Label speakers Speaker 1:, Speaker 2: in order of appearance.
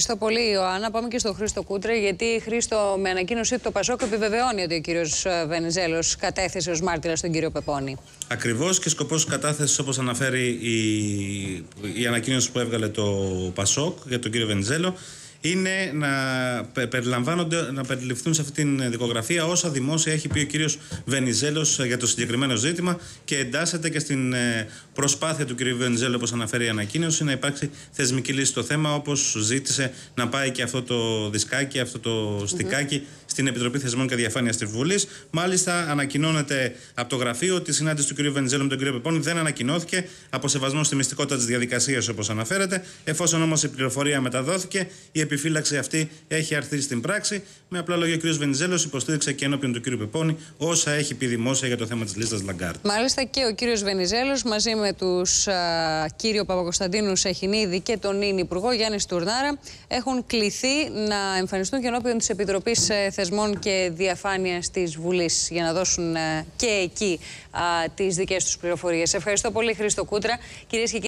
Speaker 1: Ευχαριστώ πολύ, Ιωάννα. Πάμε και στον Χρήστο Κούτρε, γιατί Χρήστο με ανακοίνωσή του το Πασόκ επιβεβαιώνει ότι ο κύριος ε, Βενιζέλος κατέθεσε ως μάρτυρα στον κύριο Πεπώνη.
Speaker 2: Ακριβώς και σκοπός κατάθεσης, όπως αναφέρει η, η ανακοίνωση που έβγαλε το Πασόκ για τον κύριο Βενιζέλο, είναι να περιλαμβάνονται, να περιληφθούν σε αυτή την δικογραφία όσα δημόσια έχει πει ο κύριος Βενιζέλος για το συγκεκριμένο ζήτημα και εντάσσεται και στην ε, προσπάθεια του κύριου Βενιζέλου όπως αναφέρει η ανακοίνωση να υπάρξει θεσμική λύση στο θέμα όπως ζήτησε να πάει και αυτό το δισκάκι, αυτό το στικακι στην Επιτροπή Θεσμών και Διαφάνειας της Βουλής. Μάλιστα, ανακοινώνεται από το γραφείο ότι η συνάντηση του κ. Βενιζέλου με τον κ. δεν ανακοινώθηκε από σεβασμό στη μυστικότητα της διαδικασίας, όπως αναφέρεται. Εφόσον όμως η πληροφορία μεταδόθηκε, η επιφύλαξη αυτή έχει αρθεί στην πράξη. Με απλά λόγια, ο κ. Βενιζέλος υποστήριξε και ενώπιον του κ. Πεπώνη όσα έχει πει δημόσια για το θέμα της λίστας Λαγκάρτ.
Speaker 1: Μάλιστα και ο κ. Βενιζέλος μαζί με τους κ. Παπακοσταντίνους Σαχινίδη και τον νυν Υπουργό Γιάννης Στουρνάρα έχουν κληθεί να εμφανιστούν και ενώπιον της Επιτροπής ε, Θεσμών και Διαφάνειας της Βουλής για να δώσουν ε, και εκεί τις δικές τους πληροφορίες. Ευχαριστώ πολύ, Χρήστο Κούτρα. κύριε και